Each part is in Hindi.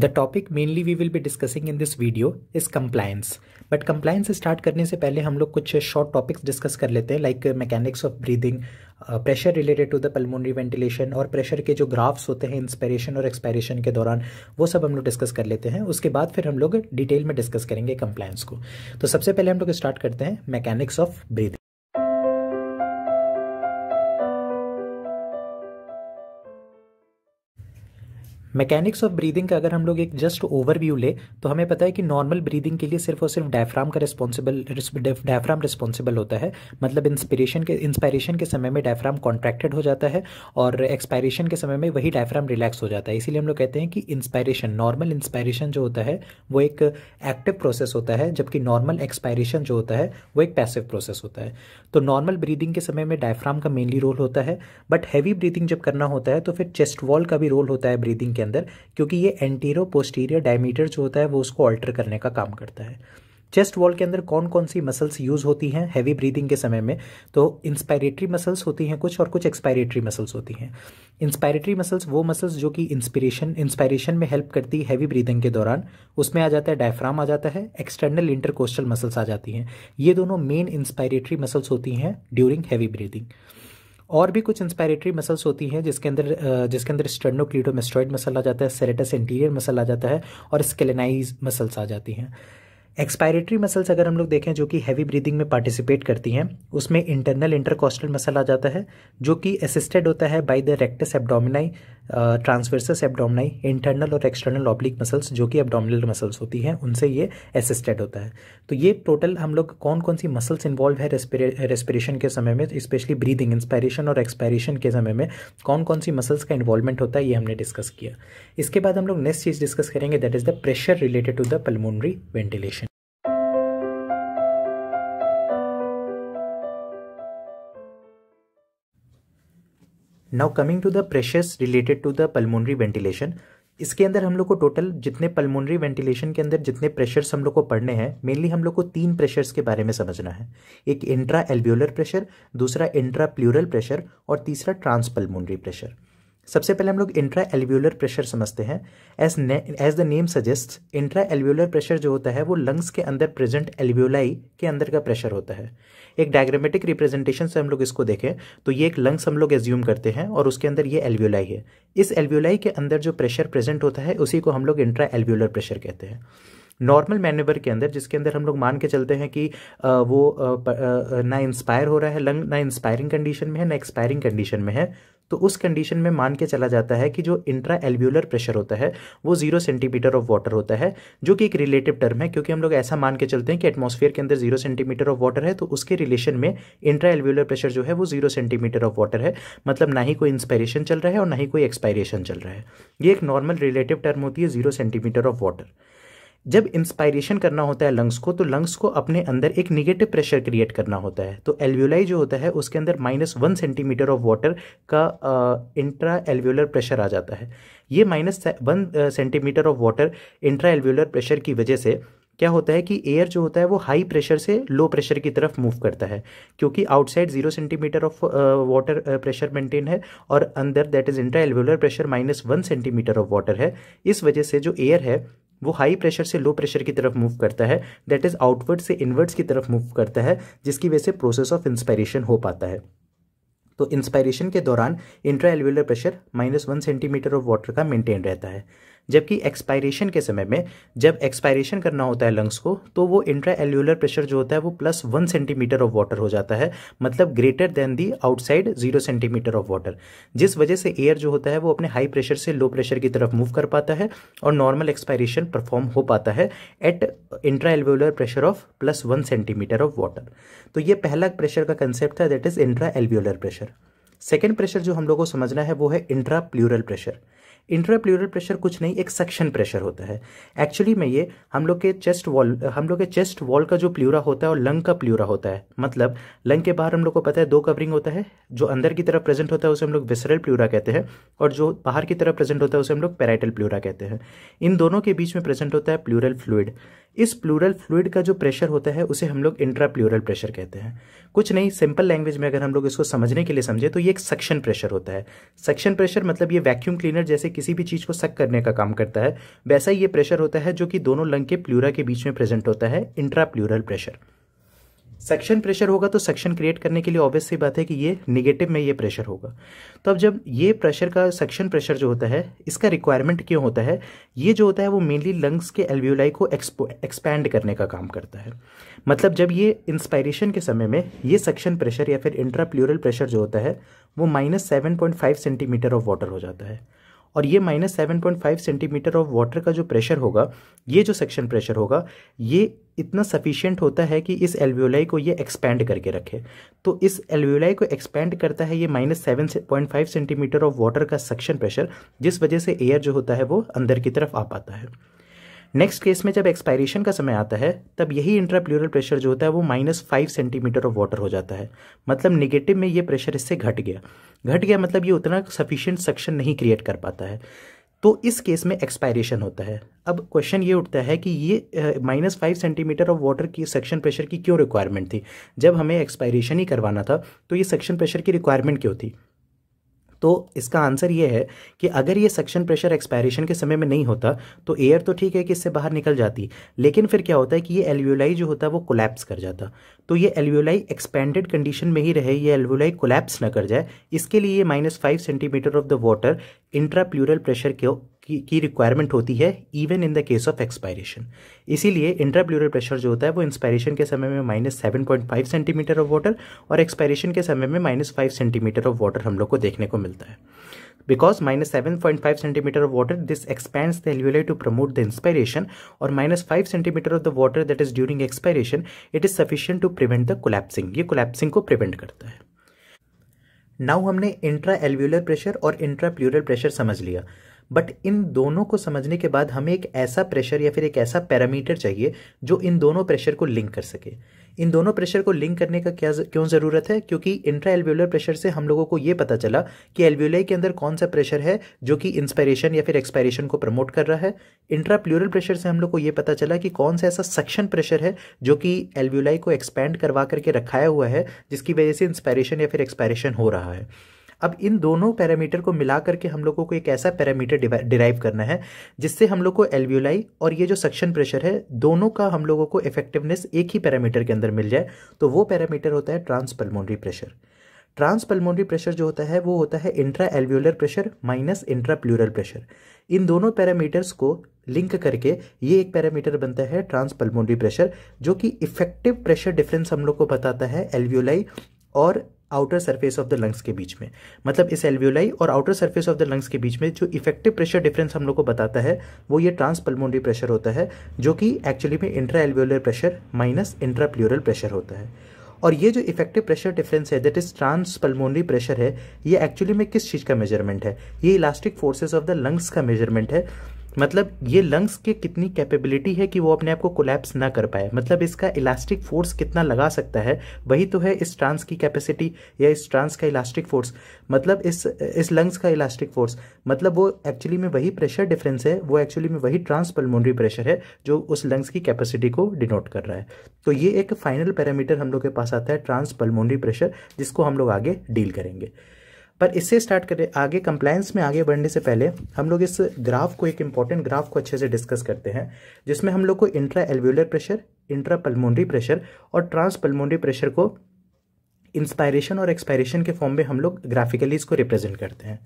The topic mainly we will be discussing in this video is compliance. But compliance start करने से पहले हम लोग कुछ शॉर्ट टॉपिक्स डिस्कस कर लेते हैं like mechanics of breathing pressure related to the pulmonary ventilation और प्रेशर के जो ग्राफ्स होते हैं इंस्पिरेशन और एक्सपायरेशन के दौरान वो सब हम लोग डिस्कस कर लेते हैं उसके बाद फिर हम लोग डिटेल में डिस्कस करेंगे कंप्लायंस को तो सबसे पहले हम लोग स्टार्ट करते हैं mechanics of breathing mechanics of breathing का अगर हम लोग एक जस्ट ओवरव्यू ले तो हमें पता है कि नॉर्मल ब्रीदिंग के लिए सिर्फ और सिर्फ डायफ्राम का रिस्पॉन्सिबल डायफ्राम रिस्पॉन्सिबल होता है मतलब इंस्पिरेशन के इंस्पायरेशन के समय में डायफ्राम कॉन्ट्रैक्टेड हो जाता है और एक्सपायरेशन के समय में वही डायफ्राम रिलैक्स हो जाता है इसीलिए हम लोग कहते हैं कि इंस्पायरेशन नॉर्मल इंस्पायरेशन जो होता है वो एक एक्टिव प्रोसेस होता है जबकि नॉर्मल एक्सपायरेशन जो होता है वो एक पैसिव प्रोसेस होता है तो नॉर्मल ब्रीदिंग के समय में डायफ्राम का मेनली रोल होता है बट हैवी ब्रीदिंग जब करना होता है तो फिर चेस्ट वॉल का भी रोल होता है ब्रीदिंग के अंदर क्योंकि ये एंटीरो पोस्टीरियर डायमीटर जो होता है वो उसको ऑल्टर करने का काम करता है चेस्ट वॉल के अंदर कौन कौन सी मसल्स यूज़ होती हैं हैवी ब्रीदिंग के समय में तो इंस्पायरेटरी मसल्स होती हैं कुछ और कुछ एक्सपायरेटरी मसल्स होती हैं इंस्पायरेटरी मसल्स वो मसल्स जो कि इंस्पिरेशन इंस्पायरेशन में हेल्प करती है हैवी ब्रीदिंग के दौरान उसमें आ जाता है डायफ्राम आ जाता है एक्सटर्नल इंटरकोस्टल मसल्स आ जाती हैं ये दोनों मेन इंस्पायरेटरी मसल्स होती हैं ड्यूरिंग हैवी ब्रीदिंग और भी कुछ इंस्पायरेटरी मसल्स होती हैं जिसके अंदर जिसके अंदर स्टर्नोक्लीडोमेस्टॉइड मसल आ जाता है सेरेटस इंटीरियर मसल आ जाता है और स्केलेनाइज मसल्स आ जाती हैं एक्सपायरेटरी मसल्स अगर हम लोग देखें जो कि हैवी ब्रीदिंग में पार्टिसिपेट करती हैं उसमें इंटरनल इंटरकॉस्टल मसल आ जाता है जो कि असिस्टेड होता है by the rectus abdominis transversus abdominis internal और एक्सटर्नल ऑब्लिक मसल्स जो कि एबडोमिनल मसल्स होती हैं उनसे ये असिस्टेड होता है तो ये टोटल हम लोग कौन कौन सी मसल्स इन्वॉल्व है रेस्पिरेशन के समय में स्पेशली ब्रीदिंग इंस्पायरेशन और एक्सपायरेशन के समय में कौन कौन सी मसल्स का इन्वॉल्वमेंट होता है ये हमने डिस्कस किया इसके बाद हम लोग नेक्स्ट चीज़ डिस्कस करेंगे that is the pressure related to the pulmonary ventilation now coming to the pressures related to the pulmonary ventilation इसके अंदर हम लोग को टोटल जितने पल्मोनरी वेंटिलेशन के अंदर जितने प्रेशर्स हम लोग को पढ़ने हैं मेनली हम लोग को तीन प्रेशर्स के बारे में समझना है एक इंट्रा एल्व्यूलर प्रेशर दूसरा इंट्रा प्लूरल प्रेशर और तीसरा ट्रांसपल्मोनरी प्रेशर सबसे पहले हम लोग इंट्रा एल्व्यूलर प्रेशर समझते हैं as as the name suggest intra alveolar pressure जो होता है वो लंग्स के अंदर प्रेजेंट एल्व्यूलाई के अंदर का प्रेशर होता है एक डायग्रामेटिक रिप्रेजेंटेशन से हम लोग इसको देखें तो ये एक लंग्स हम लोग एज्यूम करते हैं और उसके अंदर ये एल्व्यूलाई है इस एल्व्यूलाई के अंदर जो प्रेशर प्रेजेंट होता है उसी को हम लोग इंट्रा एल्व्यूलर प्रेशर कहते हैं नॉर्मल मैन्यूवर के अंदर जिसके अंदर हम लोग मान के चलते हैं कि वो ना इंस्पायर हो रहा है लंग ना इंस्पायरिंग कंडीशन में है ना एक्सपायरिंग कंडीशन में है तो उस कंडीशन में मान के चला जाता है कि जो इंट्रा एल्व्यूलर प्रेशर होता है वो जीरो सेंटीमीटर ऑफ वाटर होता है जो कि एक रिलेटिव टर्म है क्योंकि हम लोग ऐसा मान के चलते हैं कि एटमोसफियर के अंदर जीरो सेंटीमीटर ऑफ वाटर है तो उसके रिलेशन में इंट्रा एल्व्यूलर प्रेशर जो है वो जीरो सेंटीमीटर ऑफ वाटर है मतलब ना ही कोई इंस्पायरेशन चल रहा है और ना ही कोई एक्सपायरेशन चल रहा है ये एक नॉर्मल रिलेटिव टर्म होती है जीरो सेंटीमीटर ऑफ वाटर जब इंस्पायरेशन करना होता है लंग्स को तो लंग्स को अपने अंदर एक निगेटिव प्रेशर क्रिएट करना होता है तो एल्व्यूलाई जो होता है उसके अंदर minus one centimetre of water का इंट्रा एल्व्यूलर प्रेशर आ जाता है ये minus one centimetre of water intra alveolar pressure की वजह से क्या होता है कि एयर जो होता है वो हाई प्रेशर से लो प्रेशर की तरफ मूव करता है क्योंकि outside zero centimetre of water pressure maintain है और अंदर that is intra alveolar pressure minus one centimetre of water है इस वजह से जो एयर है वो हाई प्रेशर से लो प्रेशर की तरफ मूव करता है दैट इज़ आउटवर्ड से इनवर्ड्स की तरफ मूव करता है जिसकी वजह से प्रोसेस ऑफ इंस्पायरेशन हो पाता है तो इंस्पायरेशन के दौरान intra alveolar pressure minus one centimetre of water का मेंटेन रहता है जबकि एक्सपायरेशन के समय में जब एक्सपायरेशन करना होता है लंग्स को तो वो इंट्रा एल्यूलर प्रेशर जो होता है वो plus one centimetre of water हो जाता है मतलब greater than the outside zero centimetre of water जिस वजह से एयर जो होता है वो अपने हाई प्रेशर से लो प्रेशर की तरफ मूव कर पाता है और नॉर्मल एक्सपायरेशन परफॉर्म हो पाता है at intra alveolar pressure of plus one centimetre of water तो ये पहला प्रेशर का कंसेप्ट था that is intra alveolar pressure second pressure जो हम लोग को समझना है वो है intra plural pressure intrapleural pressure कुछ नहीं एक सक्शन प्रेशर होता है एक्चुअली में ये हम लोग के चेस्ट वॉल हम लोग के चेस्ट वॉल का जो प्ल्यूरा होता है और लंग का प्ल्यूरा होता है मतलब लंग के बाहर हम लोग को पता है दो कवरिंग होता है जो अंदर की तरफ प्रेजेंट होता है उसे हम लोग विसरल प्ल्यूरा कहते हैं और जो बाहर की तरफ प्रेजेंट होता है उसे हम लोग पैराइटल प्ल्यूरा कहते हैं इन दोनों के बीच में प्रेजेंट होता है प्लूरल फ्लूड इस प्लूरल फ्लूड का जो प्रेशर होता है उसे हम लोग इंट्रा प्लूरल प्रेशर कहते हैं कुछ नहीं सिंपल लैंग्वेज में अगर हम लोग इसको समझने के लिए समझे तो ये एक सक्शन प्रेशर होता है सक्शन प्रेशर मतलब ये वैक्यूम क्लीनर जैसे किसी भी चीज़ को सक करने का काम करता है वैसा ही ये प्रेशर होता है जो कि दोनों लंग के प्लूरा के बीच में प्रेजेंट होता है intra plural pressure suction pressure होगा तो सेक्शन क्रिएट करने के लिए ऑब्वियस सी बात है कि ये निगेटिव में ये प्रेशर होगा तो अब जब ये प्रेशर का सेक्शन प्रेशर जो होता है इसका रिक्वायरमेंट क्यों होता है ये जो होता है वो मेनली लंग्स के एल्वियोलाई को एक्सपैंड करने का काम करता है मतलब जब ये इंस्पायरेशन के समय में ये सेक्शन प्रेशर या फिर इंट्राप्ल्यूरल प्रेशर जो होता है वो minus seven point five centimetre of water हो जाता है और ये minus seven point five centimetre of water का जो प्रेशर होगा ये जो सेक्शन प्रेशर होगा ये इतना सफिशियंट होता है कि इस एल्वियोलाई को ये एक्सपेंड करके रखे तो इस एल्वियोलाई को एक्सपेंड करता है ये minus seven point five centimetre of water का सक्शन प्रेशर जिस वजह से एयर जो होता है वो अंदर की तरफ आ पाता है नेक्स्ट केस में जब एक्सपायरेशन का समय आता है तब यही इंट्राप्ल्यूरल प्रेशर जो होता है वो minus five centimetre of water हो जाता है मतलब निगेटिव में ये प्रेशर इससे घट गया घट गया मतलब ये उतना सफिशियंट सक्शन नहीं क्रिएट कर पाता है तो इस केस में एक्सपायरेशन होता है अब क्वेश्चन ये उठता है कि ये minus five centimetre of water की सेक्शन प्रेशर की क्यों रिक्वायरमेंट थी जब हमें एक्सपायरेशन ही करवाना था तो ये सेक्शन प्रेशर की रिक्वायरमेंट क्यों थी तो इसका आंसर ये है कि अगर ये सक्शन प्रेशर एक्सपायरेशन के समय में नहीं होता तो एयर तो ठीक है कि इससे बाहर निकल जाती लेकिन फिर क्या होता है कि ये एल्वियोलाई जो होता है वो कोलैप्स कर जाता तो ये एल्वियोलाई एक्सपेंडेड कंडीशन में ही रहे ये एल्वियोलाई कोलैप्स ना कर जाए इसके लिए minus five centimetre of the water intra pressure को की रिक्वायरमेंट होती है even in the case of expiration इसीलिए इंट्राब्लूरल प्रेशर जो होता है वो इंस्पायरेशन के समय में minus seven point five centimetre of water और एक्सपायरेशन के समय में minus five centimetre of water हम लोग को देखने को मिलता है because minus seven point five centimetre of water this expands alveoli to promote the inspiration और minus five centimetre of the water that is during expiration it is sufficient to prevent the collapsing ये कोलेप्सिंग को प्रिवेंट करता है नाउ हमने इंट्रा एल्व्यूलर प्रेशर और इंट्रा प्लूरल प्रेशर समझ लिया बट इन दोनों को समझने के बाद हमें एक ऐसा प्रेशर या फिर एक ऐसा पैरामीटर चाहिए जो इन दोनों प्रेशर को लिंक कर सके इन दोनों प्रेशर को लिंक करने का क्या क्यों ज़रूरत है क्योंकि इंट्रा एल्व्यूलर प्रेशर से हम लोगों को ये पता चला कि एल्व्यूलाई के अंदर कौन सा प्रेशर है जो कि इंस्पायरेशन या फिर एक्सपायरेशन को प्रमोट कर रहा है इंट्रा प्लूरल प्रेशर से हम लोग को ये पता चला कि कौन सा ऐसा सक्शन प्रेशर है जो कि एल्व्यूलाई को एक्सपैंड करवा करके रखाया हुआ है जिसकी वजह से इंस्पायरेशन या फिर एक्सपायरेशन हो रहा है अब इन दोनों पैरामीटर को मिला करके हम लोगों को एक ऐसा पैरामीटर डिराइव करना है जिससे हम लोग को एल्व्यूलाई और ये जो सक्शन प्रेशर है दोनों का हम लोगों को इफेक्टिवनेस एक ही पैरामीटर के अंदर मिल जाए तो वो पैरामीटर होता है ट्रांसपल्मोनरी प्रेशर ट्रांसपल्मोनरी प्रेशर जो होता है वो होता है intra alveolar pressure minus intra plural pressure इन दोनों पैरामीटर्स को लिंक करके ये एक पैरामीटर बनता है ट्रांसपल्मोनरी प्रेशर जो कि इफेक्टिव प्रेशर डिफरेंस हम लोग को बताता है एल्वियोलाई और outer surface of the lungs के बीच में मतलब इस एल्वियोलाई और outer surface of the lungs के बीच में जो इफेक्टिव प्रेशर डिफरेंस हम लोग को बताता है वो ये ट्रांसपल्मोनरी प्रेशर होता है जो कि एक्चुअली में intra alveolar pressure minus intra plural pressure होता है और ये जो इफेक्टिव प्रेशर डिफरेंस है दैट इज ट्रांसपल्मोनरी प्रेशर है ये एक्चुअली में किस चीज़ का मेजरमेंट है ये elastic forces of the lungs का मेजरमेंट है मतलब ये लंग्स के कितनी कैपेबिलिटी है कि वो अपने आप को कोलैप्स ना कर पाए मतलब इसका इलास्टिक फोर्स कितना लगा सकता है वही तो है इस ट्रांस की कैपेसिटी या इस ट्रांस का इलास्टिक फोर्स मतलब इस इस लंग्स का इलास्टिक फोर्स मतलब वो एक्चुअली में वही प्रेशर डिफरेंस है वो एक्चुअली में वही ट्रांस पलमोनरी प्रेशर है जो उस लंग्स की कैपेसिटी को डिनोट कर रहा है तो ये एक फाइनल पैरामीटर हम लोग के पास आता है ट्रांस पलमोनरी प्रेशर जिसको हम लोग आगे डील करेंगे पर इससे स्टार्ट करें आगे कंप्लायंस में आगे बढ़ने से पहले हम लोग इस ग्राफ को एक इंपॉर्टेंट ग्राफ को अच्छे से डिस्कस करते हैं जिसमें हम लोग को intra alveolar pressure intra pulmonary pressure और ट्रांस पल्मोनरी प्रेशर को इंस्पायरेशन और एक्सपायरेशन के फॉर्म में हम लोग ग्राफिकली इसको रिप्रेजेंट करते हैं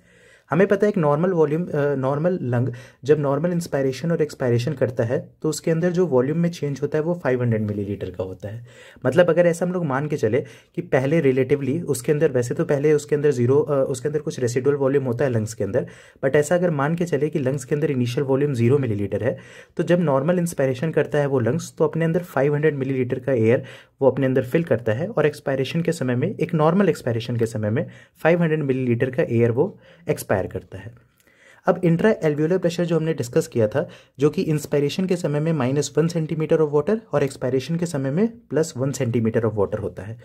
हमें पता है एक नॉर्मल वॉल्यूम नॉर्मल लंग जब नॉर्मल इंस्पायरेशन और एक्सपायरेशन करता है तो उसके अंदर जो वॉल्यूम में चेंज होता है वो 500 मिलीलीटर का होता है मतलब अगर ऐसा हम लोग मान के चले कि पहले रिलेटिवली उसके अंदर वैसे तो पहले उसके अंदर जीरो उसके अंदर कुछ रेसिडुअल वॉल्यूम होता है लंग्स के अंदर बट ऐसा अगर मान के चले कि लंग्स के अंदर इनिशियल वॉल्यूम जीरो मिली है तो जब नॉर्मल इंस्पायरेशन करता है वो लंग्स तो अपने अंदर फाइव मिलीलीटर का एयर वो अपने अंदर फिल करता है और एक्सपायरेशन के समय में एक नॉर्मल एक्सपायरेशन के समय में 500 मिलीलीटर का एयर वो एक्सपायर करता है अब इंट्रा एल्व्यूलर प्रेशर जो हमने डिस्कस किया था जो कि इंस्पायरेशन के समय में minus one centimetre of water और एक्सपायरेशन के समय में plus one centimetre of water होता है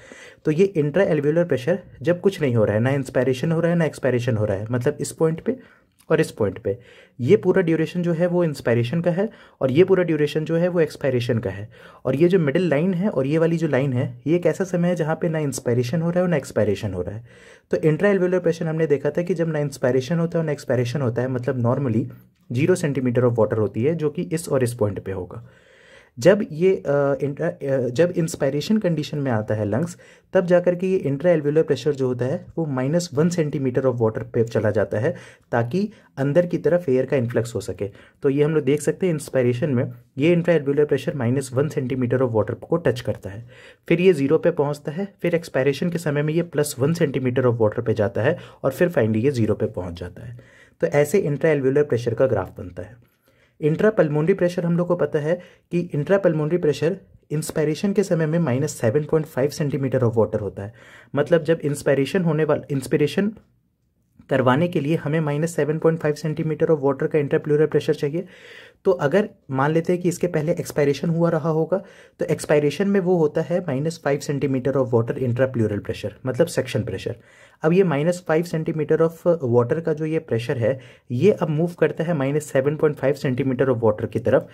तो ये इंट्रा एल्व्यूलर प्रेशर जब कुछ नहीं हो रहा है ना इंस्पायरेशन हो रहा है ना एक्सपायरेशन हो रहा है मतलब इस पॉइंट पे और इस पॉइंट पे ये पूरा ड्यूरेशन जो है वो इंस्पायरेशन का है और ये पूरा ड्यूरेशन जो है वो एक्सपायरेशन का है और ये जो मिडिल लाइन है और ये वाली जो लाइन है ये एक ऐसा समय है जहाँ पे ना इंस्पायरेशन हो रहा है और ना एक्सपायरेशन हो रहा है तो इंट्रा एलवेलर प्रेशर हमने देखा था कि जब ना इंस्पायरेशन होता है और ना एक्सपायरेशन होता है मतलब normally zero centimetre of water होती है जो कि इस और इस पॉइंट पर होगा जब ये इंट्रा जब इंस्पायरेशन कंडीशन में आता है लंग्स तब जाकर के ये इंट्रा एल्वेलर प्रेशर जो होता है वो minus one centimetre of water पे चला जाता है ताकि अंदर की तरफ एयर का इन्फ्लक्स हो सके तो ये हम लोग देख सकते हैं इंस्पायरेशन में ये intra alveolar pressure minus one centimetre of water को टच करता है फिर ये जीरो पे पहुंचता है फिर एक्सपायरेशन के समय में ये plus one centimetre of water पे जाता है और फिर फाइनली ये जीरो पे पहुंच जाता है तो ऐसे इंट्रा एल्वेलर प्रेशर का ग्राफ बनता है इंट्रा प्रेशर हम लोग को पता है कि इंट्रा प्रेशर इंस्पायरेशन के समय में minus seven point five centimetre of water होता है मतलब जब इंस्पायरेशन होने वाला इंस्पिरेशन करवाने के लिए हमें minus seven point five centimetre of water का इंटरप्लूरल प्रेशर चाहिए तो अगर मान लेते हैं कि इसके पहले एक्सपायरेशन हुआ रहा होगा तो एक्सपायरेशन में वो होता है minus five centimetre of water intrapleural pressure मतलब सेक्शन प्रेशर अब ये minus five centimetre of water का जो ये प्रेशर है ये अब मूव करता है minus seven point five centimetre of water की तरफ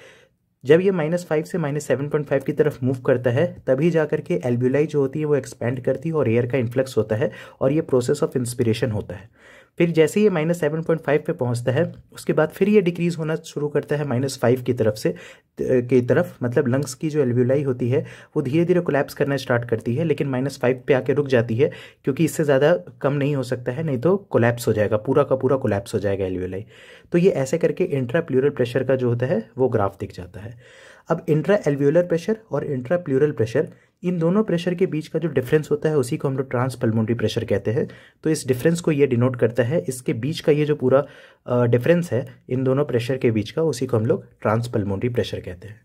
जब ये माइनस फाइव से माइनस सेवन पॉइंट फाइव की तरफ मूव करता है तभी जा करके एल्ब्यूलाई जो होती है वो एक्सपेंड करती है और एयर का इन्फ्लक्स होता है और ये प्रोसेस ऑफ इंस्पिरेशन होता है फिर जैसे ही ये माइनस सेवन पॉइंट फाइव पर पहुँचता है उसके बाद फिर ये डिक्रीज़ होना शुरू करता है माइनस फाइव की तरफ से की तरफ मतलब लंग्स की जो एल्व्यूलाई होती है वो धीरे धीरे कोलैप्स करना स्टार्ट करती है लेकिन माइनस फाइव पर आके रुक जाती है क्योंकि इससे ज़्यादा कम नहीं हो सकता है नहीं तो कोलैप्स हो जाएगा पूरा का पूरा कोलैप्स हो जाएगा एल्व्यूलाई तो ये ऐसे करके इंट्रा प्लूरल प्रेशर का जो होता है वो ग्राफ दिख जाता है अब इंट्रा एल्व्यूलर प्रेशर और इंट्रा प्लूरल प्रेशर इन दोनों प्रेशर के बीच का जो डिफरेंस होता है उसी को हम लोग ट्रांसपल्मोनरी प्रेशर कहते हैं तो इस डिफरेंस को ये डिनोट करता है इसके बीच का ये जो पूरा डिफरेंस है इन दोनों प्रेशर के बीच का उसी को हम लोग ट्रांसपल्मोनरी प्रेशर कहते हैं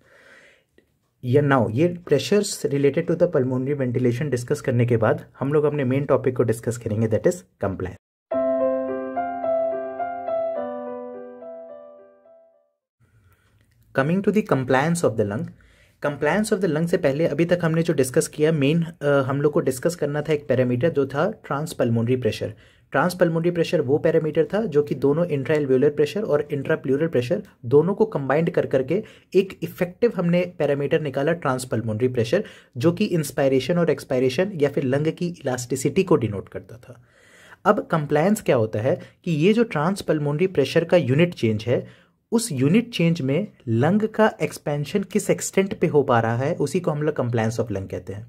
या नाउ ये pressures related to the pulmonary ventilation discuss करने के बाद हम लोग अपने मेन टॉपिक को डिस्कस करेंगे that is compliance coming to the compliance of the lung compliance of the lung से पहले अभी तक हमने जो डिस्कस किया मेन हम लोग को डिस्कस करना था एक पैरामीटर जो था ट्रांसपल्मोनरी प्रेशर ट्रांसपल्मोनरी प्रेशर वो पैरामीटर था जो कि दोनों इंट्रा एल्व्यूलर प्रेशर और इंट्रा प्लूरल प्रेशर दोनों को कंबाइंड कर करके एक इफेक्टिव हमने पैरामीटर निकाला ट्रांसपल्मोनरी प्रेशर जो कि इंस्पायरेशन और एक्सपायरेशन या फिर लंग की इलास्टिसिटी को डिनोट करता था अब कंप्लायंस क्या होता है कि ये जो ट्रांसपल्मोनरी प्रेशर का यूनिट चेंज है उस यूनिट चेंज में लंग का एक्सपेंशन किस एक्सटेंट पे हो पा रहा है उसी को हम लोग कंप्लायंस ऑफ लंग कहते हैं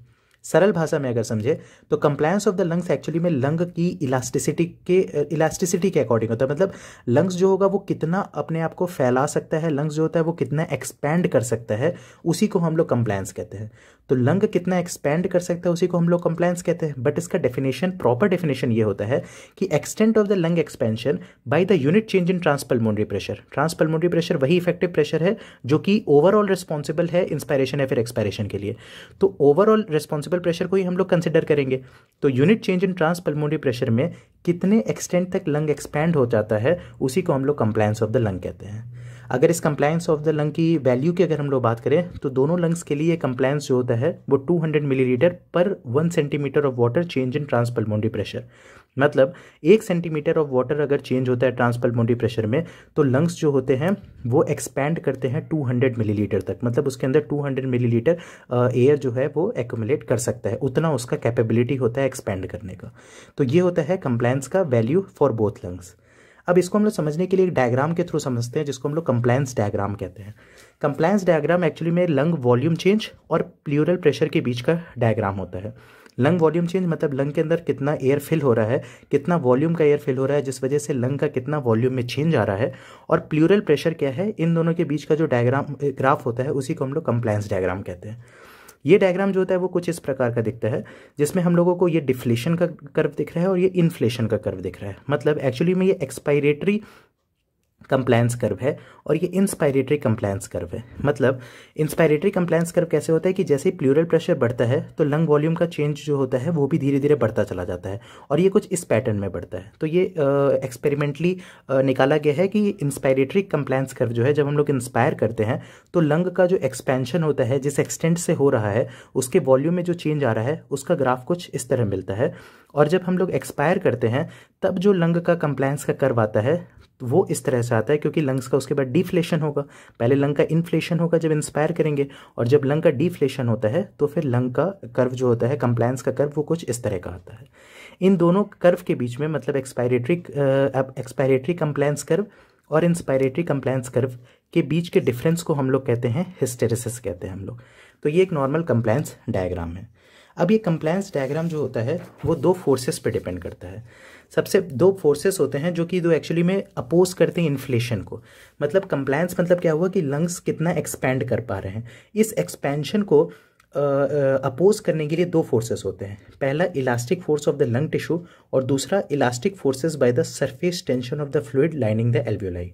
सरल भाषा में अगर समझे तो compliance of the lungs actually में लंग की इलास्टिसिटी के इलास्टिसिटी के अकॉर्डिंग होता है मतलब लंग्स जो होगा वो कितना अपने आप को फैला सकता है लंग्स जो होता है वो कितना एक्सपैंड कर सकता है उसी को हम लोग कंप्लायंस कहते हैं तो लंग कितना एक्सपेंड कर सकता है उसी को हम लोग कंप्लायंस कहते हैं बट इसका डेफिनेशन प्रॉपर डेफिनेशन ये होता है कि extent of the lung expansion by the unit change in transpulmonary pressure transpulmonary pressure वही इफेक्टिव प्रेशर है जो कि ओवरऑल रिस्पॉन्सिबल है इंस्पायरेशन या फिर एक्सपायरेशन के लिए तो ओवरऑल रिस्पॉन्सिबल प्रेशर को ही हम लोग कंसिडर करेंगे तो unit change in transpulmonary pressure में कितने एक्सटेंट तक लंग एक्सपेंड हो जाता है उसी को हम लोग कंप्लायंस ऑफ द लंग कहते हैं अगर इस कंप्लायंस ऑफ द लंग की वैल्यू की अगर हम लोग बात करें तो दोनों लंग्स के लिए कंप्लायंस जो होता है वो 200 मिलीलीटर पर one centimetre of water change in transpulmonary pressure मतलब एक सेंटीमीटर ऑफ वाटर अगर चेंज होता है ट्रांसपल्मोन्ड्री प्रेशर में तो लंग्स जो होते हैं वो एक्सपैंड करते हैं 200 मिलीलीटर तक मतलब उसके अंदर 200 मिलीलीटर एयर जो है वो एकोमुलेट कर सकता है उतना उसका कैपेबिलिटी होता है एक्सपैंड करने का तो ये होता है कंप्लायंस का वैल्यू फॉर बोथ लंग्स अब इसको हम लोग समझने के लिए एक डायग्राम के थ्रू समझते हैं जिसको हम लोग कंप्लायंस डायग्राम कहते हैं कंप्लायंस डायग्राम एक्चुअली में लंग वॉल्यूम चेंज और प्लूरल प्रेशर के बीच का डायग्राम होता है लंग वॉल्यूम चेंज मतलब लंग के अंदर कितना एयर फिल हो रहा है कितना वॉल्यूम का एयर फिल हो रहा है जिस वजह से लंग का कितना वॉल्यूम में चेंज आ रहा है और प्लूरल प्रेशर क्या है इन दोनों के बीच का जो डायग्राम ग्राफ होता है उसी को हम लोग कंप्लायंस डायग्राम कहते हैं ये डायग्राम जो होता है वो कुछ इस प्रकार का दिखता है जिसमें हम लोगों को ये डिफ्लेशन का कर्व दिख रहा है और ये इन्फ्लेशन का कर्व दिख रहा है मतलब एक्चुअली में ये एक्सपायरेटरी कंप्लायंस कर्व है और ये इंस्पायरेटरी कंप्लायंस कर्व है मतलब इंस्पायरेटरी कंप्लायंस कर्व कैसे होता है कि जैसे ही प्लूरल प्रेशर बढ़ता है तो लंग वॉल्यूम का चेंज जो होता है वो भी धीरे धीरे बढ़ता चला जाता है और ये कुछ इस पैटर्न में बढ़ता है तो ये एक्सपेरिमेंटली निकाला गया है कि इंस्पायरेटरी कंप्लायंस कर्व जो है जब हम लोग इंस्पायर करते हैं तो लंग का जो एक्सपेंशन होता है जिस एक्सटेंट से हो रहा है उसके वॉल्यूम में जो चेंज आ रहा है उसका ग्राफ कुछ इस तरह मिलता है और जब हम लोग एक्सपायर करते हैं तब जो लंग का कंप्लायंस का कर्व आता है तो वो इस तरह से आता है क्योंकि लंग्स का उसके बाद डिफ्लेशन होगा पहले लंग का इन्फ्लेशन होगा जब इंस्पायर करेंगे और जब लंग का डिफ्लेशन होता है तो फिर लंग का कर्व जो होता है कंप्लायंस का कर्व वो कुछ इस तरह का आता है इन दोनों कर्व के बीच में मतलब एक्सपायरेटरी एक्सपायरेटरी कंप्लायंस कर्व और इंस्पायरेटरी कंप्लायंस कर्व के बीच के डिफरेंस को हम लोग कहते हैं हिस्टेरिसिस कहते हैं हम लोग तो ये एक नॉर्मल कंप्लायंस डायग्राम है अब ये कंप्लायंस डायग्राम जो होता है वो दो फोर्सेस पे डिपेंड करता है सबसे दो फोर्सेस होते हैं जो कि दो एक्चुअली में अपोज करते हैं इन्फ्लेशन को मतलब कंप्लायंस मतलब क्या हुआ कि लंग्स कितना एक्सपेंड कर पा रहे हैं इस एक्सपेंशन को अपोज uh, करने के लिए दो फोर्सेस होते हैं पहला elastic force of the lung tissue और दूसरा elastic forces by the surface tension of the fluid lining the alveoli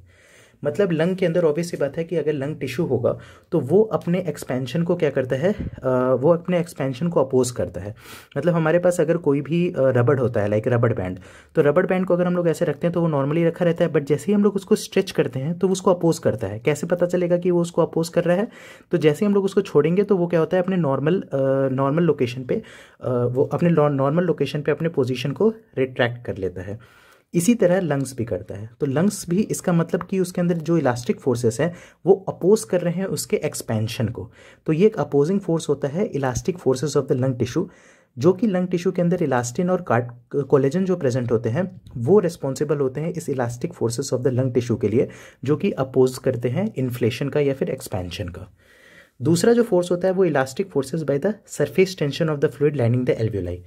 मतलब लंग के अंदर ऑब्वियस सी बात है कि अगर लंग टिश्यू होगा तो वो अपने एक्सपेंशन को क्या करता है आ, वो अपने एक्सपेंशन को अपोज करता है मतलब हमारे पास अगर कोई भी रबड़ होता है लाइक रबड़ बैंड तो रबड़ बैंड को अगर हम लोग ऐसे रखते हैं तो वो नॉर्मली रखा रहता है बट जैसे ही हम लोग उसको स्ट्रेच करते हैं तो उसको अपोज करता है कैसे पता चलेगा कि वो उसको अपोज कर रहा है तो जैसे ही हम लोग उसको छोड़ेंगे तो वो क्या होता है अपने नॉर्मल नॉर्मल लोकेशन पे वो अपने नॉर्मल लोकेशन पे अपने पोजीशन को रिट्रैक्ट कर लेता है इसी तरह लंग्स भी करता है तो लंग्स भी इसका मतलब कि उसके अंदर जो इलास्टिक फोर्सेस हैं वो अपोज कर रहे हैं उसके एक्सपेंशन को तो ये एक अपोजिंग फोर्स होता है elastic forces of the lung tissue जो कि लंग टिश्यू के अंदर इलास्टिन और कार्ट कोलेजन जो प्रेजेंट होते हैं वो रिस्पॉन्सिबल होते हैं इस elastic forces of the lung tissue के लिए जो कि अपोज करते हैं इन्फ्लेशन का या फिर एक्सपेंशन का दूसरा जो फोर्स होता है वो elastic forces by the surface tension of the fluid lining the alveoli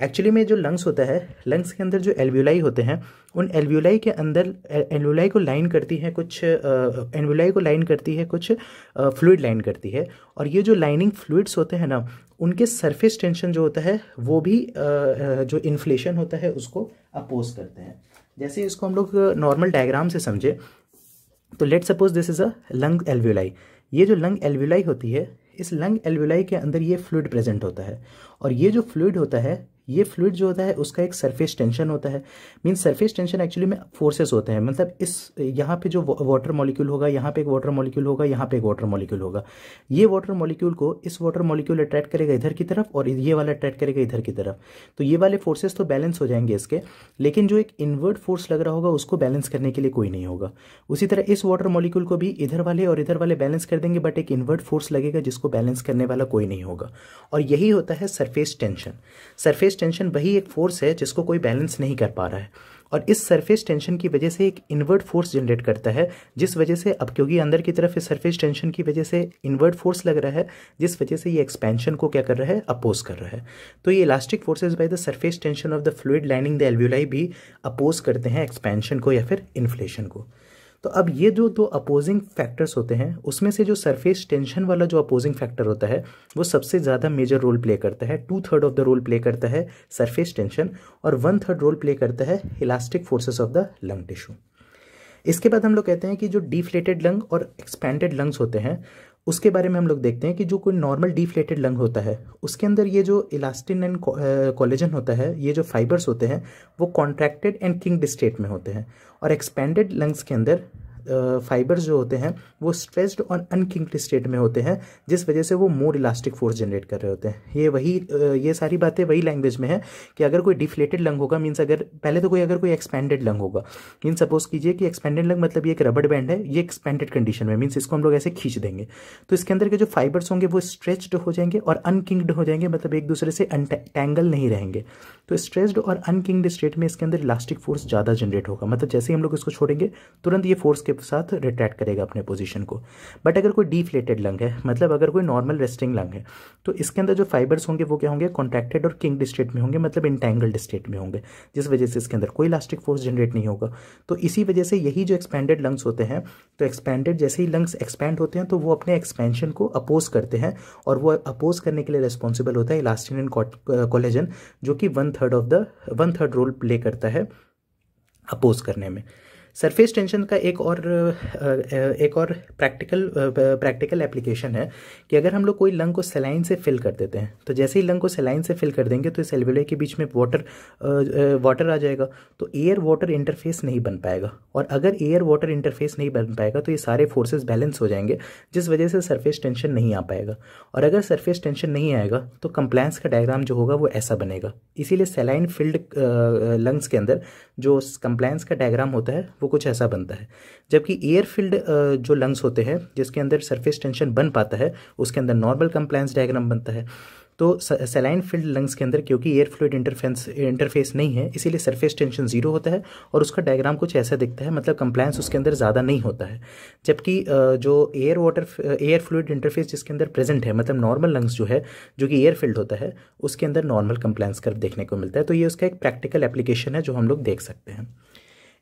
actually में जो लंग्स होता है लंग्स के अंदर जो एल्व्यूलाई होते हैं उन एल्व्यूलाई के अंदर एल्व्यूलाई को लाइन करती है कुछ एल्व्यूलाई को लाइन करती है कुछ फ्लूड लाइन करती है और ये जो लाइनिंग फ्लूड्स होते हैं ना उनके सरफेस टेंशन जो होता है वो भी जो इन्फ्लेशन होता है उसको अपोज करते हैं जैसे इसको हम लोग नॉर्मल डायग्राम से समझे तो let suppose this is a lung alveoli ये जो लंग एल्व्यूलाई होती है इस लंग एल्व्यूलाई के अंदर ये फ्लूड प्रेजेंट होता है और ये जो फ्लूड होता है ये फ्लूड जो होता है उसका एक सरफेस टेंशन होता है मीन सरफेस टेंशन एक्चुअली में फोर्सेस होते हैं मतलब इस यहाँ पे जो वाटर मॉलिक्यूल होगा यहाँ पे एक वाटर मॉलिक्यूल होगा यहाँ पे एक वाटर मॉलिक्यूल होगा ये वाटर मॉलिक्यूल को इस वाटर मॉलिक्यूल अट्रैक्ट करेगा इधर की तरफ और ये वाला अट्रैक्ट करेगा इधर की तरफ तो ये वाले फोर्सेस तो बैलेंस हो जाएंगे इसके लेकिन जो एक इन्वर्ट फोर्स लग रहा होगा उसको बैलेंस करने के लिए कोई नहीं होगा उसी तरह इस वाटर मॉलिक्यूल को भी इधर वाले और इधर वाले बैलेंस कर देंगे बट एक इन्वर्ट फोर्स लगेगा जिसको बैलेंस करने वाला कोई नहीं होगा और यही होता है सरफेस टेंशन सरफेस टेंशन वही एक फोर्स है जिसको कोई बैलेंस नहीं कर पा रहा है और इस सरफेस टेंशन की वजह से एक इन्वर्ट फोर्स जनरेट करता है जिस वजह से अब क्योंकि अंदर की तरफ इस सरफेस टेंशन की वजह से इन्वर्ट फोर्स लग रहा है जिस वजह से ये एक्सपेंशन को क्या कर रहा है अपोज कर रहा है तो ये elastic forces by the surface tension of the fluid lining the alveoli भी अपोज करते हैं एक्सपेंशन को या फिर इन्फ्लेशन को तो अब ये जो दो अपोजिंग फैक्टर्स होते हैं उसमें से जो सरफेस टेंशन वाला जो अपोजिंग फैक्टर होता है वो सबसे ज़्यादा मेजर रोल प्ले करता है two third of the role play करता है सरफेस टेंशन और वन थर्ड रोल प्ले करता है elastic forces of the lung tissue इसके बाद हम लोग कहते हैं कि जो डिफ्लेटेड लंग और एक्सपैंडेड लंग्स होते हैं उसके बारे में हम लोग देखते हैं कि जो कोई नॉर्मल डिफ्लेटेड लंग होता है उसके अंदर ये जो इलास्टिन एंड कॉलेजन होता है ये जो फाइबर्स होते हैं वो कॉन्ट्रैक्टेड एंड किंग स्टेट में होते हैं और एक्सपेंडेड लंग्स के अंदर फाइबर्स जो होते हैं वो स्ट्रेस्ड और अनकिंक्ड स्टेट में होते हैं जिस वजह से वो मोर इलास्टिक फोर्स जनरेट कर रहे होते हैं ये वही ये सारी बातें वही लैंग्वेज में है कि अगर कोई डिफ्लेटेड लंग होगा मीन्स अगर पहले तो कोई अगर कोई एक्सपेंडेड लंग होगा मीन सपोज कीजिए कि एक्सपेंडेड लंग मतलब ये एक रबड़ बैंड है ये एक्सपेंडेड कंडीशन में मीन्स इसको हम लोग ऐसे खींच देंगे तो इसके अंदर के जो फाइबर्स होंगे वो स्ट्रेच्ड हो जाएंगे और अनकिंग्ड हो जाएंगे मतलब एक दूसरे से टैंगल नहीं रहेंगे तो स्ट्रेस्ड और अनकिंग्ड स्टेट में इसके अंदर इलास्टिक फोर्स ज़्यादा जनरेट होगा मतलब जैसे ही हम लोग इसको छोड़ेंगे तुरंत ये फोर्स के के साथ रिट्रैक्ट करेगा अपने पोजीशन को बट अगर कोई डीफ्लेटेड लंग है मतलब अगर कोई नॉर्मल रेस्टिंग लंग है तो इसके अंदर जो फाइबर्स होंगे वो क्या होंगे कॉन्ट्रैक्टेड और किंग स्टेट में होंगे मतलब इंटेंगल्ड स्टेट में होंगे जिस वजह से इसके अंदर कोई इलास्टिक फोर्स जनरेट नहीं होगा तो इसी वजह से यही जो एक्सपेंडेड लंग्स होते हैं तो एक्सपेंडेड जैसे ही लंग्स एक्सपेंड होते हैं तो वो अपने एक्सपेंशन को अपोज करते हैं और वो अपोज करने के लिए रेस्पॉन्सिबल होता है इलास्टिन एंड कोलेजन जो कि one third of the one third role play करता है अपोज करने में सरफेस टेंशन का एक और एक और प्रैक्टिकल प्रैक्टिकल एप्लीकेशन है कि अगर हम लोग कोई लंग को सेलाइन से फिल कर देते हैं तो जैसे ही लंग को सेलाइन से फिल कर देंगे तो सेलुलर के बीच में वाटर वाटर आ जाएगा तो एयर वाटर इंटरफेस नहीं बन पाएगा और अगर एयर वाटर इंटरफेस नहीं बन पाएगा तो ये सारे फोर्सेज बैलेंस हो जाएंगे जिस वजह से सरफेस टेंशन नहीं आ पाएगा और अगर सरफेस टेंशन नहीं आएगा तो कंप्लायंस का डायग्राम जो होगा वो ऐसा बनेगा इसीलिए सेलाइन फिल्ड लंग्स के अंदर जो कंप्लायंस का डायग्राम होता है वो कुछ ऐसा बनता है जबकि एयर फिल्ड जो लंग्स होते हैं जिसके अंदर सरफेस टेंशन बन पाता है उसके अंदर नॉर्मल कंप्लायंस डायग्राम बनता है तो सेलाइन फील्ड लंग्स के अंदर क्योंकि एयर फ्लूड इंटरफेंस इंटरफेस नहीं है इसीलिए सरफेस टेंशन जीरो होता है और उसका डायग्राम कुछ ऐसा दिखता है मतलब कंप्लायंस उसके अंदर ज़्यादा नहीं होता है जबकि जो air water air fluid interface जिसके अंदर प्रेजेंट है मतलब नॉर्मल लंग्स जो है जो कि एयर फील्ड होता है उसके अंदर नॉर्मल कंप्लायंस कर्व देखने को मिलता है तो ये उसका एक प्रैक्टिकल एप्लीकेशन है जो हम लोग देख सकते हैं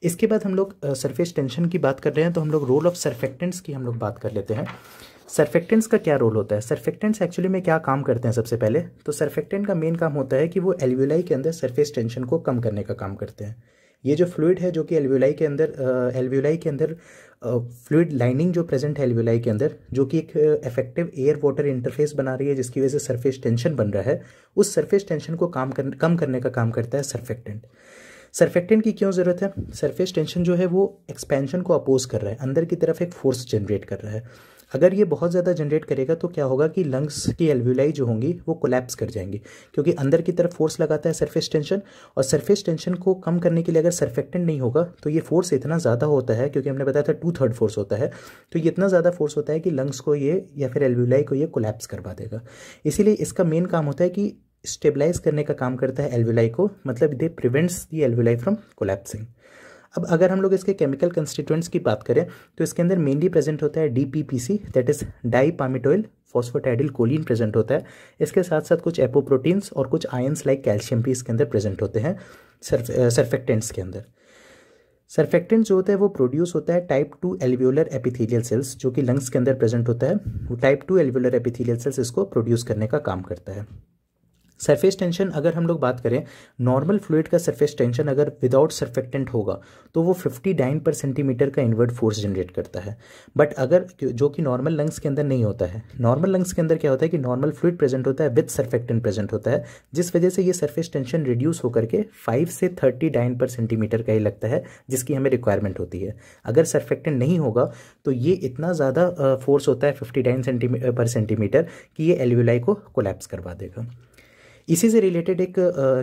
इसके बाद हम लोग सरफेस टेंशन की बात कर रहे हैं तो हम लोग रोल ऑफ सरफेक्टेंट्स की हम लोग बात कर लेते हैं सरफेक्टेंट्स का क्या रोल होता है सरफेक्टेंट्स एक्चुअली में क्या काम करते हैं सबसे पहले तो सरफेक्टेंट का मेन काम होता है कि वो एलव्यूलाई के अंदर सरफेस टेंशन को कम करने का काम करते हैं ये जो फ्लूड है जो कि एलव्यूलाई के अंदर एलव्यूलाई के अंदर फ्लूड लाइनिंग जो प्रेजेंट है एलव्यूलाई के अंदर जो कि एक इफेक्टिव एयर वाटर इंटरफेस बना रही है जिसकी वजह से सरफेस टेंशन बन रहा है उस सरफेस टेंशन को काम कर, कम करने का काम करता है सरफेक्टेंट सरफेक्टेंट की क्यों ज़रूरत है सरफेस टेंशन जो है वो एक्सपेंशन को अपोज कर रहा है अंदर की तरफ एक फोर्स जनरेट कर रहा है अगर ये बहुत ज़्यादा जनरेट करेगा तो क्या होगा कि लंग्स की एल्व्यूलाई जो होंगी वो कोलैप्स कर जाएंगी क्योंकि अंदर की तरफ फोर्स लगाता है सरफेस टेंशन और सरफेस टेंशन को कम करने के लिए अगर सरफेक्टेंट नहीं होगा तो ये फोर्स इतना ज़्यादा होता है क्योंकि हमने बताया था टू थर्ड फोर्स होता है तो ये इतना ज़्यादा फोर्स होता है कि लंग्स को ये या फिर एल्व्यूलाई को ये कोलैप्स करवा देगा इसीलिए इसका मेन काम होता है कि स्टेबलाइज करने का काम करता है एलविलाई को मतलब they prevents the alveoli from collapsing अब अगर हम लोग इसके केमिकल कंस्टिट्यूएंट्स की बात करें तो इसके अंदर मेनली प्रेजेंट होता है D P P C that is dipalmitoyl phosphatidyl choline present होता है इसके साथ साथ कुछ एपोप्रोटीन्स और कुछ आयन्स लाइक कैल्शियम भी इसके अंदर प्रेजेंट होते हैं सर्फेक्टेंट्स uh, के अंदर सर्फेक्टेंट जो होता है वो प्रोड्यूस होता है type two alveolar epithelial cells जो कि लंग्स के अंदर प्रेजेंट होता है वो type two alveolar epithelial cells इसको प्रोड्यूस करने का काम करता है सरफेस टेंशन अगर हम लोग बात करें नॉर्मल फ्लूड का सरफेस टेंशन अगर विदाउट सरफेक्टेंट होगा तो वो डाइन पर सेंटीमीटर का इनवर्ड फोर्स जनरेट करता है बट अगर जो कि नॉर्मल लंग्स के अंदर नहीं होता है नॉर्मल लंग्स के अंदर क्या होता है कि नॉर्मल फ्लूड प्रेजेंट होता है विद सर्फेक्टेंट प्रेजेंट होता है जिस वजह से ये सर्फेस टेंशन रिड्यूस होकर के फाइव से थर्टी पर सेंटीमीटर का ही लगता है जिसकी हमें रिक्वायरमेंट होती है अगर सर्फेक्टेंट नहीं होगा तो ये इतना ज़्यादा फोर्स होता है फिफ्टी सेंटीमीटर पर सेंटीमीटर कि ये एल्यूलाई को कोलेप्स करवा देगा इसी से रिलेटेड एक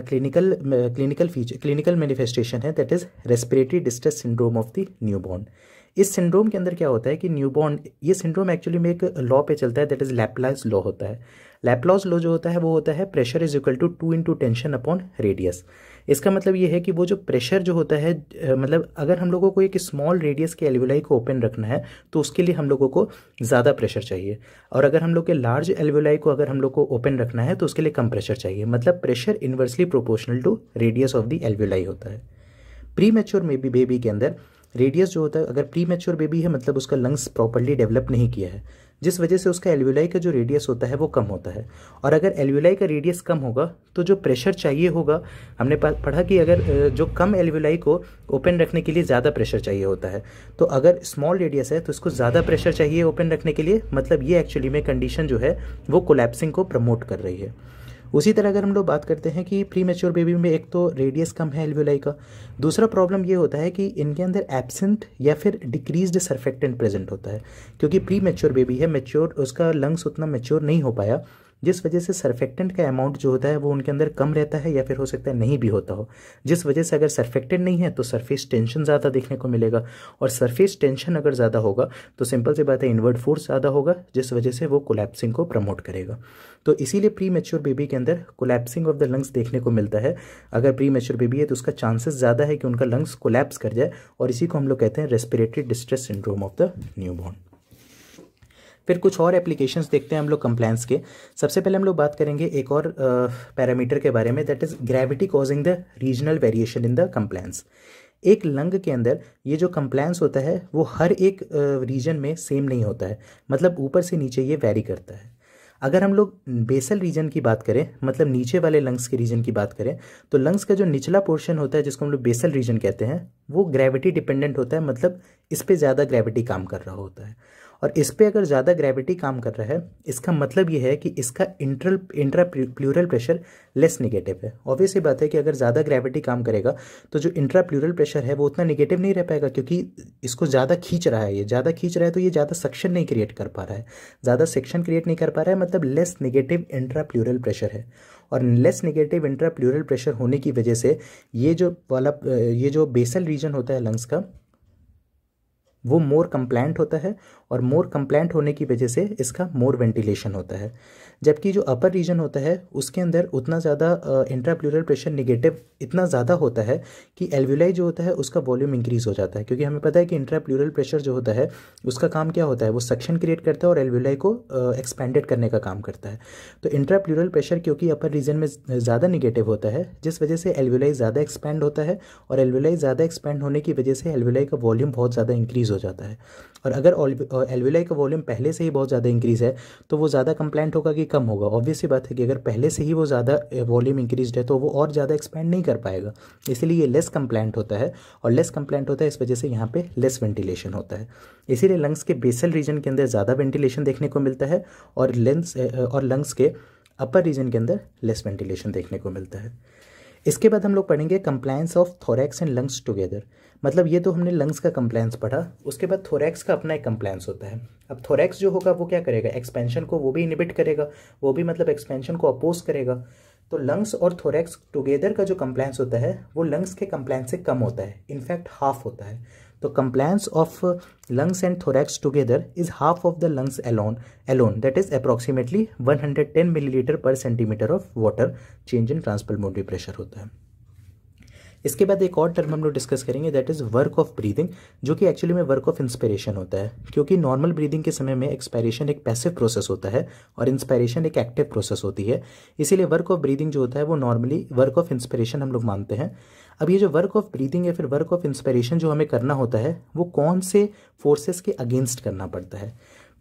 clinical clinical feature clinical manifestation है that is respiratory distress syndrome of the newborn इस सिंड्रोम के अंदर क्या होता है कि न्यूबॉर्न ये सिंड्रोम एक्चुअली में एक लॉ पे चलता है दैट इज़ लैपलाइज लॉ होता है लैपलॉज लॉ जो होता है वो होता है pressure is equal to two into tension upon radius इसका मतलब ये है कि वो जो प्रेशर जो होता है मतलब अगर हम लोगों को एक स्मॉल रेडियस के एल्वोलाई को ओपन रखना है तो उसके लिए हम लोगों को ज़्यादा प्रेशर चाहिए और अगर हम लोग के लार्ज एल्वोलाई को अगर हम लोग को ओपन रखना है तो उसके लिए कम प्रेशर चाहिए मतलब pressure inversely proportional to radius of the alveoli होता है प्री मेच्योर बेबी बेबी के अंदर रेडियस जो होता है अगर प्री मेच्योर बेबी है मतलब उसका लंग्स प्रॉपरली डेवलप नहीं किया है जिस वजह से उसका एल्विलाई का जो रेडियस होता है वो कम होता है और अगर एल्विलाई का रेडियस कम होगा तो जो प्रेशर चाहिए होगा हमने पढ़ा कि अगर जो कम एल्विलाई को ओपन रखने के लिए ज़्यादा प्रेशर चाहिए होता है तो अगर स्मॉल रेडियस है तो इसको ज़्यादा प्रेशर चाहिए ओपन रखने के लिए मतलब ये एक्चुअली में कंडीशन जो है वो कोलेप्सिंग को प्रमोट कर रही है उसी तरह अगर हम लोग बात करते हैं कि प्री मेच्योर बेबी में एक तो रेडियस कम है एल्व्यूलाई का दूसरा प्रॉब्लम ये होता है कि इनके अंदर एबसेंट या फिर डिक्रीज सर्फेक्टेंट प्रेजेंट होता है क्योंकि प्री मेच्योर बेबी है मेच्योर उसका लंग्स उतना मेच्योर नहीं हो पाया जिस वजह से सर्फेक्टेंट का अमाउंट जो होता है वो उनके अंदर कम रहता है या फिर हो सकता है नहीं भी होता हो जिस वजह से अगर सर्फेक्टेंट नहीं है तो सरफेस टेंशन ज़्यादा देखने को मिलेगा और सरफेस टेंशन अगर ज़्यादा होगा तो सिंपल सी बात है इनवर्ड फोर्स ज़्यादा होगा जिस वजह से वो कोलेप्सिंग को प्रमोट करेगा तो इसीलिए प्री मेच्योर बेबी के अंदर कोलेप्सिंग ऑफ द लंग्स देखने को मिलता है अगर प्री मेच्योर बेबी है तो उसका चांसेस ज़्यादा है कि उनका लंग्स कोलेप्स कर जाए और इसी को हम लोग कहते हैं respiratory distress syndrome of the newborn फिर कुछ और एप्लीकेशंस देखते हैं हम लोग कंप्लेंस के सबसे पहले हम लोग बात करेंगे एक और पैरामीटर के बारे में that is gravity causing the regional variation in the compliance एक लंग के अंदर ये जो कंप्लेंस होता है वो हर एक रीजन में सेम नहीं होता है मतलब ऊपर से नीचे ये वेरी करता है अगर हम लोग बेसल रीजन की बात करें मतलब नीचे वाले लंग्स के रीजन की बात करें तो लंग्स का जो निचला पोर्शन होता है जिसको हम लोग बेसल रीजन कहते हैं वो ग्रेविटी डिपेंडेंट होता है मतलब इस पर ज़्यादा ग्रेविटी काम कर रहा होता है और इस पर अगर ज़्यादा ग्रेविटी काम कर रहा है इसका मतलब ये है कि इसका intra intra plural pressure less negative है ऑब्वियस ये बात है कि अगर ज़्यादा ग्रेविटी काम करेगा तो जो इंट्रा प्लूरल प्रेशर है वो उतना निगेटिव नहीं रह पाएगा क्योंकि इसको ज़्यादा खींच रहा है ये ज़्यादा खींच रहा है तो ये ज़्यादा सक्शन नहीं क्रिएट कर पा रहा है ज़्यादा सेक्शन क्रिएट नहीं कर पा रहा है मतलब less negative intra plural pressure है और less negative intra plural pressure होने की वजह से ये जो वाला ये जो बेसल रीजन होता है लंग्स का वो मोर कंप्लेंट होता है और मोर कंप्लेंट होने की वजह से इसका मोर वेंटिलेशन होता है जबकि जो अपर रीजन होता है उसके अंदर उतना ज़्यादा इंट्राप्लूरल प्रेशर निगेटिव इतना ज़्यादा होता है कि एल्व्यूलाई जो होता है उसका वॉल्यूम इंक्रीज़ हो जाता है क्योंकि हमें पता है कि इंट्राप्लूरल प्रेशर जो होता है उसका काम क्या होता है वो सक्शन क्रिएट करता है और एल्व्यूलाई को एक्सपेंडेड करने का काम करता है तो इंट्राप्लूरल प्रेशर क्योंकि अपर रीजन में ज़्यादा निगेटिव होता है जिस वजह से एल्व्यूलाई ज़्यादा एक्सपेंड होता है और एल्व्यूलाई ज़्यादा एक्सपेंड होने की वजह से एल्व्यूलाई का वॉल्यूम बहुत ज़्यादा इंक्रीज़ इंक्रीज़ हो जाता है और अगर एलवेलाई का वॉल्यूम पहले से ही बहुत ज़्यादा इंक्रीज़ है तो वो ज़्यादा कंप्लेंट होगा कि कम होगा ऑब्वियस ही बात है कि अगर पहले से ही वो ज़्यादा वॉल्यूम इंक्रीज है तो वो और ज़्यादा एक्सपेंड नहीं कर पाएगा इसीलिए लेस कंप्लेंट होता है और लेस कंप्लेंट होता है इस वजह से यहाँ पर लेस वेंटिलेशन होता है इसीलिए लंग्स के बेसल रीजन के अंदर ज़्यादा वेंटिलेशन देखने को मिलता है और लेंस और लंग्स के अपर रीजन के अंदर लेस वेंटिलेशन देखने को मिलता है इसके बाद हम लोग पढ़ेंगे compliance of thorax and lungs together मतलब ये तो हमने लंग्स का कंप्लायंस पढ़ा उसके बाद थोरैक्स का अपना एक कंप्लायंस होता है अब थोरैक्स जो होगा वो क्या करेगा एक्सपेंशन को वो भी इनिबिट करेगा वो भी मतलब एक्सपेंशन को अपोज करेगा तो लंग्स और थोरैक्स टुगेदर का जो कंप्लायंस होता है वो लंग्स के कंप्लायंस से कम होता है इनफैक्ट हाफ होता है तो compliance of lungs and thorax together is half of the lungs alone alone that is approximately 110 per centimetre of water change in ट्रांसपल transpulmonary प्रेशर होता है इसके बाद एक और टर्म हम लोग डिस्कस करेंगे that is work of breathing जो कि एक्चुअली में वर्क ऑफ इंस्पिरेशन होता है क्योंकि नॉर्मल ब्रीदिंग के समय में एक्सपायरेशन एक पैसिव प्रोसेस होता है और इंस्पायरेशन एक एक्टिव प्रोसेस होती है इसीलिए वर्क ऑफ ब्रीदिंग जो होता है वो नॉर्मली वर्क ऑफ इंस्पिरेशन हम लोग मानते हैं अब ये जो वर्क ऑफ ब्रीदिंग या फिर वर्क ऑफ इंस्पिरेशन जो हमें करना होता है वो कौन से फोर्सेस के अगेंस्ट करना पड़ता है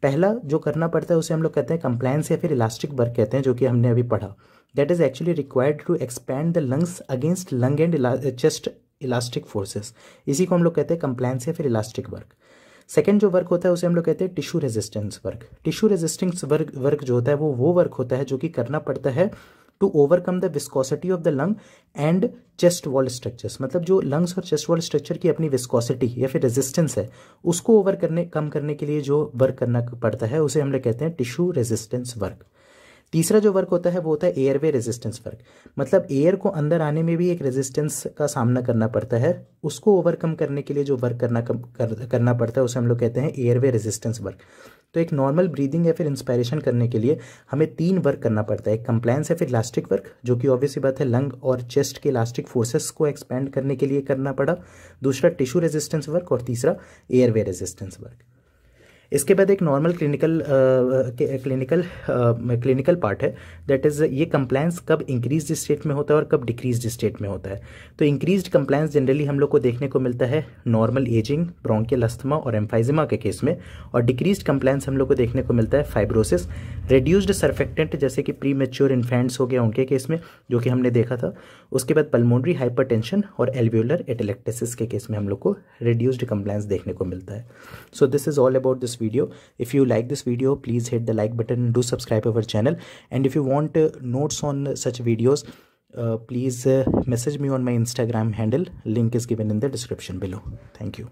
पहला जो करना पड़ता है उसे हम लोग कहते हैं कंप्लायंस या फिर इलास्टिक वर्क कहते हैं जो कि हमने अभी पढ़ा that is actually required to expand the lungs against lung and chest elastic forces इसी को हम लोग कहते हैं कंप्लायंस या फिर इलास्टिक वर्क सेकेंड जो वर्क होता है उसे हम लोग कहते हैं tissue resistance work tissue resistance work work जो होता है वो वो वर्क होता है जो कि करना पड़ता है to overcome the viscosity of the lung and chest wall structures मतलब जो लंग्स और चेस्ट वॉल स्ट्रक्चर की अपनी विस्कोसिटी या फिर रेजिस्टेंस है उसको ओवर करने कम करने के लिए जो वर्क करना पड़ता है उसे हम लोग कहते हैं टिश्यू रेजिस्टेंस वर्क तीसरा जो वर्क होता है वो होता है एयरवे रेजिस्टेंस वर्क मतलब एयर को अंदर आने में भी एक रेजिस्टेंस का सामना करना पड़ता है उसको ओवरकम करने के लिए जो वर्क करना कर, करना पड़ता है उसे हम लोग कहते हैं एयरवे रेजिस्टेंस वर्क तो एक नॉर्मल ब्रीदिंग या फिर इंस्पायरेशन करने के लिए हमें तीन वर्क करना पड़ता है एक कंप्लायंस या फिर इलास्टिक वर्क जो कि ऑब्वियसली बात है लंग और चेस्ट के इलास्टिक फोर्सेस को एक्सपेंड करने के लिए करना पड़ा दूसरा टिश्यू रेजिस्टेंस वर्क और तीसरा एयरवे रेजिस्टेंस वर्क इसके बाद एक normal clinical clinical clinical part है दैट इज़ ये कंप्लाइंस कब इंक्रीज स्टेट में होता है और कब डिक्रीज स्टेट में होता है तो इंक्रीज कंप्लाइंस जनरली हम लोग को देखने को मिलता है नॉर्मल एजिंग ब्रोंकियल अस्थमा और एम्फाइजिमा के केस में और डिक्रीज कंप्लाइंस हम लोग को देखने को मिलता है फाइब्रोसिस रिड्यूस्ड सर्फेक्टेंट जैसे कि प्री मेच्योर इन्फेंट्स हो गया उनके केस में जो कि हमने देखा था उसके बाद पलमोनरी हाइपर और एल्व्यूलर एटेलेक्टेसिस के केस में हम लोग को रिड्यूस्ड कंप्लाइंस देखने को मिलता है so this is all about this video if you like this video please hit the like button do subscribe our channel and if you want uh, notes on such videos uh, please uh, message me on my instagram handle link is given in the description below thank you